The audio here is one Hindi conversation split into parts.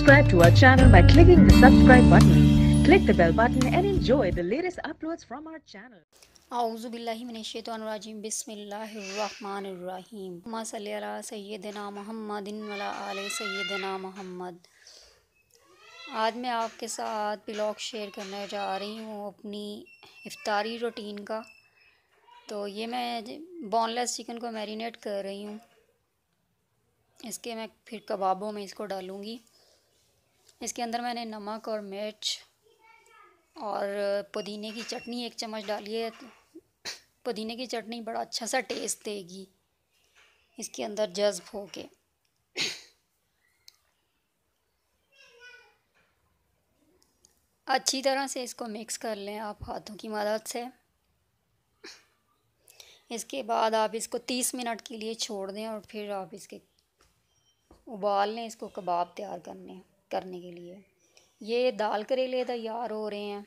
Subscribe to our channel by clicking the subscribe button. Click the bell button and enjoy the latest uploads from our channel. من بسم الرحمن ما आउज़बिल्लिमिनशैतवानरजीम बिसमीम محمد ولا آل सैदना محمد. आज मैं आपके साथ ब्लॉग शेयर करने जा रही हूँ अपनी इफ्तारी रूटीन का तो ये मैं बोनलेस चिकन को मैरिनेट कर रही हूँ इसके मैं फिर कबाबों में इसको डालूँगी इसके अंदर मैंने नमक और मिर्च और पुदीने की चटनी एक चम्मच डाली है पुदीने की चटनी बड़ा अच्छा सा टेस्ट देगी इसके अंदर जज्ब हो के अच्छी तरह से इसको मिक्स कर लें आप हाथों की मदद से इसके बाद आप इसको तीस मिनट के लिए छोड़ दें और फिर आप इसके उबाल लें इसको कबाब तैयार करने करने के लिए ये दाल करेले तैयार तो हो रहे हैं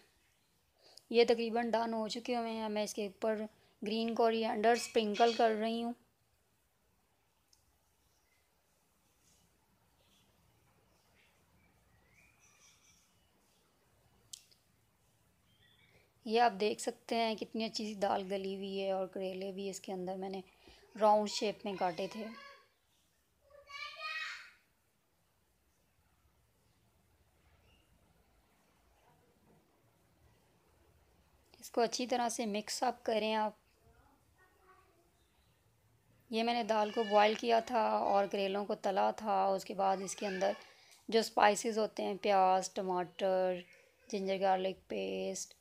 ये तकरीबन डन हो चुके हुए हैं मैं इसके ऊपर ग्रीन कोरिएंडर स्प्रिंकल कर रही हूँ ये आप देख सकते हैं कितनी अच्छी सी दाल गली हुई है और करेले भी इसके अंदर मैंने राउंड शेप में काटे थे इसको अच्छी तरह से मिक्स अप करें आप ये मैंने दाल को बॉईल किया था और करेलों को तला था उसके बाद इसके अंदर जो स्पाइसेस होते हैं प्याज टमाटर जिंजर गार्लिक पेस्ट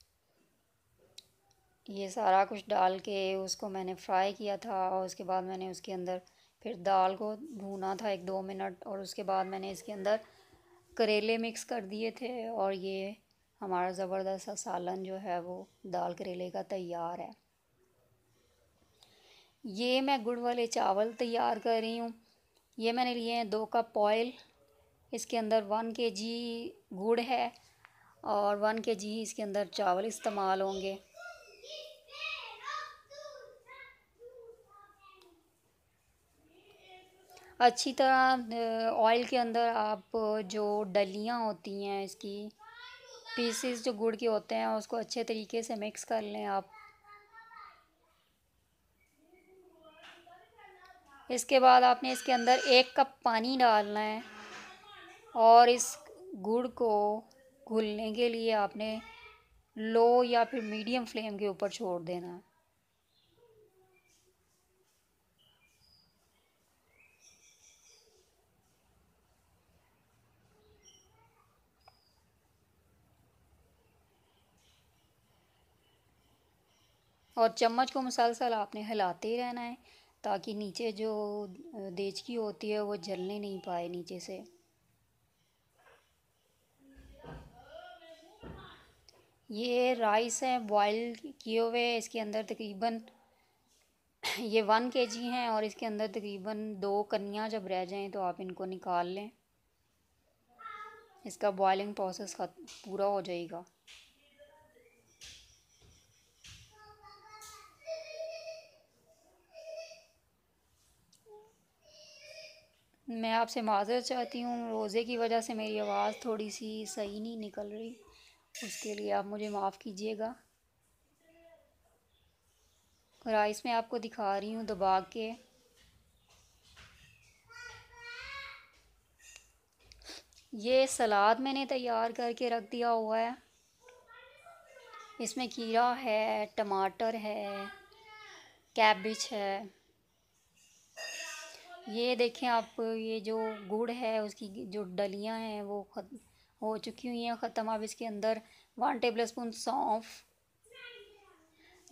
ये सारा कुछ डाल के उसको मैंने फ्राई किया था और उसके बाद मैंने उसके अंदर फिर दाल को भूना था एक दो मिनट और उसके बाद मैंने इसके अंदर करेले मिक्स कर दिए थे और ये हमारा ज़बरदस्त सा सालन जो है वो दाल करेले का तैयार है ये मैं गुड़ वाले चावल तैयार कर रही हूँ ये मैंने लिए हैं दो कप ऑयल इसके अंदर वन के जी गुड़ है और वन के जी इसके अंदर चावल इस्तेमाल होंगे अच्छी तरह ऑयल के अंदर आप जो डलियाँ होती हैं इसकी पीसीस जो गुड़ के होते हैं उसको अच्छे तरीके से मिक्स कर लें आप इसके बाद आपने इसके अंदर एक कप पानी डालना है और इस गुड़ को घुलने के लिए आपने लो या फिर मीडियम फ्लेम के ऊपर छोड़ देना है और चम्मच को मुसलसल आपने हिलाते ही रहना है ताकि नीचे जो देचकी होती है वो जलने नहीं पाए नीचे से ये राइस है बॉयल किए हुए इसके अंदर तकरीबन ये वन के जी हैं और इसके अंदर तकरीबन दो कन्या जब रह जाएं तो आप इनको निकाल लें इसका बॉयलिंग प्रोसेस पूरा हो जाएगा मैं आपसे माज़र चाहती हूँ रोज़े की वजह से मेरी आवाज़ थोड़ी सी सही नहीं निकल रही उसके लिए आप मुझे माफ़ कीजिएगा और राइस में आपको दिखा रही हूँ दबा के ये सलाद मैंने तैयार करके रख दिया हुआ है इसमें कीरा है टमाटर है कैबिज है ये देखें आप ये जो गुड़ है उसकी जो डलियाँ हैं वो खत्म हो चुकी हुई हैं ख़त्म अब इसके अंदर वन टेबल स्पून सौंफ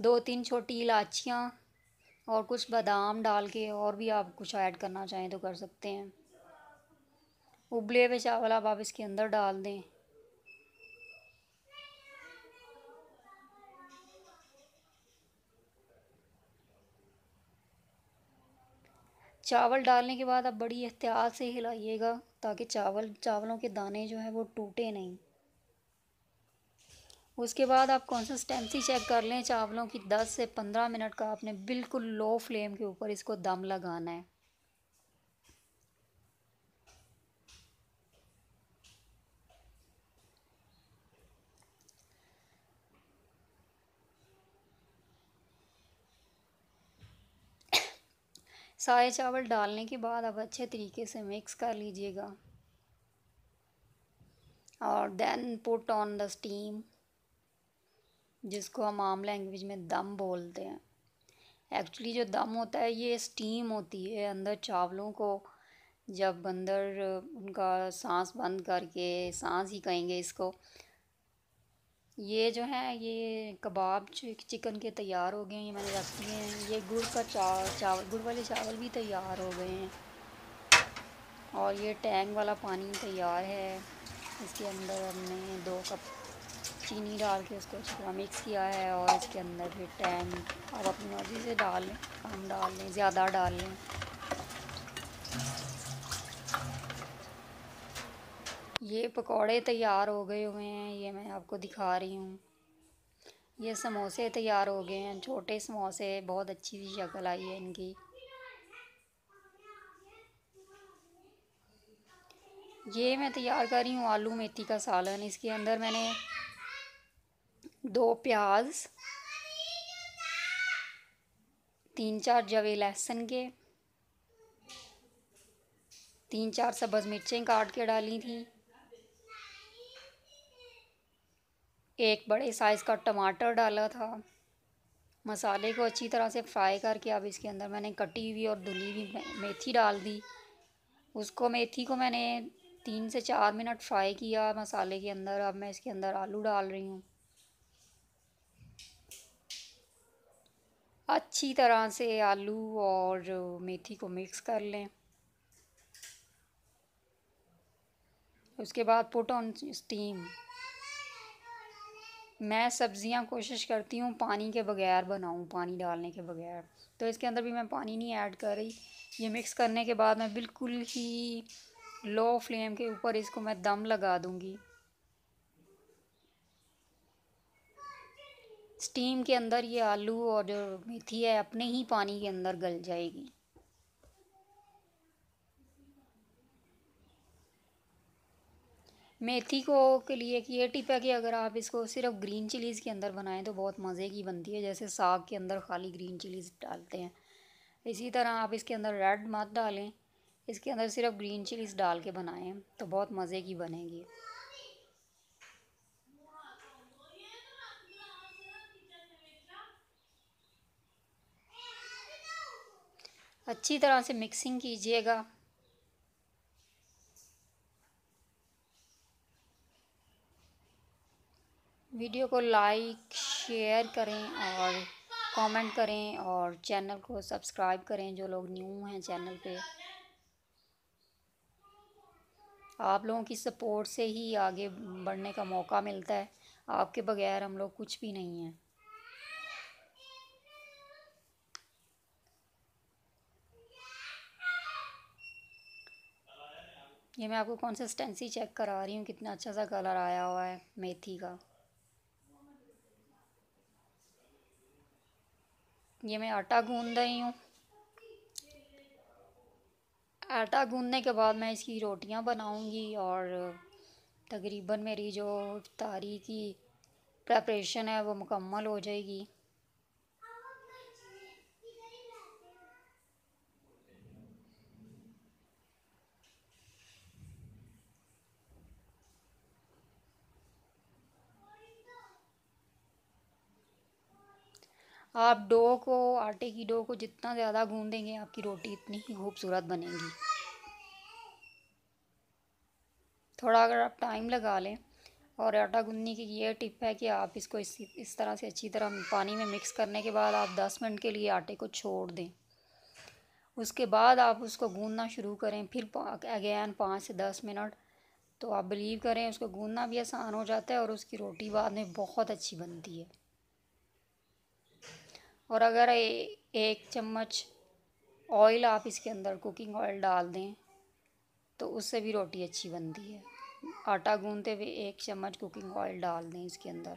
दो तीन छोटी इलाचियाँ और कुछ बादाम डाल के और भी आप कुछ ऐड करना चाहें तो कर सकते हैं उबले हुए चावल आप इसके अंदर डाल दें चावल डालने के बाद आप बड़ी एहतियात से हिलाइएगा ताकि चावल चावलों के दाने जो हैं वो टूटे नहीं उसके बाद आप कंसिस्टेंसी चेक कर लें चावलों की 10 से 15 मिनट का आपने बिल्कुल लो फ्लेम के ऊपर इसको दम लगाना है सारे चावल डालने के बाद अब अच्छे तरीके से मिक्स कर लीजिएगा और then put on the steam जिसको हम आम लैंग्वेज में दम बोलते हैं एक्चुअली जो दम होता है ये स्टीम होती है अंदर चावलों को जब अंदर उनका सांस बंद करके सांस ही कहेंगे इसको ये जो है ये कबाब चिकन के तैयार हो गए हैं ये मैंने रख दिए हैं ये गुड़ का चावल चावल गुड़ वाले चावल भी तैयार हो गए हैं और ये टैंग वाला पानी तैयार है इसके अंदर हमने दो कप चीनी डाल के उसको अच्छी तरह मिक्स किया है और इसके अंदर फिर टैंग आप अपनी मर्ज़ी से डाल लें कम डाल लें ज़्यादा डाल लें ये पकोड़े तैयार हो गए हुए हैं ये मैं आपको दिखा रही हूँ ये समोसे तैयार हो गए हैं छोटे समोसे बहुत अच्छी सी शक्ल आई है इनकी ये मैं तैयार कर रही हूँ आलू मेथी का सालन इसके अंदर मैंने दो प्याज तीन चार जवे लहसुन के तीन चार सब्ज़ मिर्चें काट के डाली थी एक बड़े साइज़ का टमाटर डाला था मसाले को अच्छी तरह से फ्राई करके अब इसके अंदर मैंने कटी हुई और धुली हुई मेथी डाल दी उसको मेथी को मैंने तीन से चार मिनट फ्राई किया मसाले के अंदर अब मैं इसके अंदर आलू डाल रही हूँ अच्छी तरह से आलू और मेथी को मिक्स कर लें उसके बाद पुट ऑन स्टीम मैं सब्ज़ियाँ कोशिश करती हूँ पानी के बगैर बनाऊँ पानी डालने के बगैर तो इसके अंदर भी मैं पानी नहीं ऐड कर रही ये मिक्स करने के बाद मैं बिल्कुल ही लो फ्लेम के ऊपर इसको मैं दम लगा दूँगी स्टीम के अंदर ये आलू और जो मेथी है अपने ही पानी के अंदर गल जाएगी मेथी को के लिए कि ये टिप है कि अगर आप इसको सिर्फ ग्रीन चिलीज़ के अंदर बनाएं तो बहुत मज़े की बनती है जैसे साग के अंदर खाली ग्रीन चिलीज़ डालते हैं इसी तरह आप इसके अंदर रेड मत डालें इसके अंदर सिर्फ ग्रीन चिलीज़ डाल के बनाएं तो बहुत मज़े की बनेगी अच्छी तरह से मिक्सिंग कीजिएगा वीडियो को लाइक शेयर करें और कमेंट करें और चैनल को सब्सक्राइब करें जो लोग न्यू हैं चैनल पे आप लोगों की सपोर्ट से ही आगे बढ़ने का मौका मिलता है आपके बगैर हम लोग कुछ भी नहीं हैं ये मैं आपको कंसिस्टेंसी चेक करा रही हूँ कितना अच्छा सा कलर आया हुआ है मेथी का ये मैं आटा गूंद रही हूँ आटा गूंदने के बाद मैं इसकी रोटियाँ बनाऊँगी और तकरीबन मेरी जो तारी की प्रेपरेशन है वो मुकम्मल हो जाएगी आप डो को आटे की डो को जितना ज़्यादा गूंदेंगे आपकी रोटी इतनी ही खूबसूरत बनेगी थोड़ा अगर आप टाइम लगा लें और आटा गूंदने की ये टिप है कि आप इसको इस इस तरह से अच्छी तरह पानी में मिक्स करने के बाद आप दस मिनट के लिए आटे को छोड़ दें उसके बाद आप उसको गूंदना शुरू करें फिर अगेन पाँच से दस मिनट तो आप बिलीव करें उसको गूंदना भी आसान हो जाता है और उसकी रोटी बाद में बहुत अच्छी बनती है और अगर ए, एक चम्मच ऑयल आप इसके अंदर कुकिंग ऑयल डाल दें तो उससे भी रोटी अच्छी बनती है आटा गूंदते हुए एक चम्मच कुकिंग ऑयल डाल दें इसके अंदर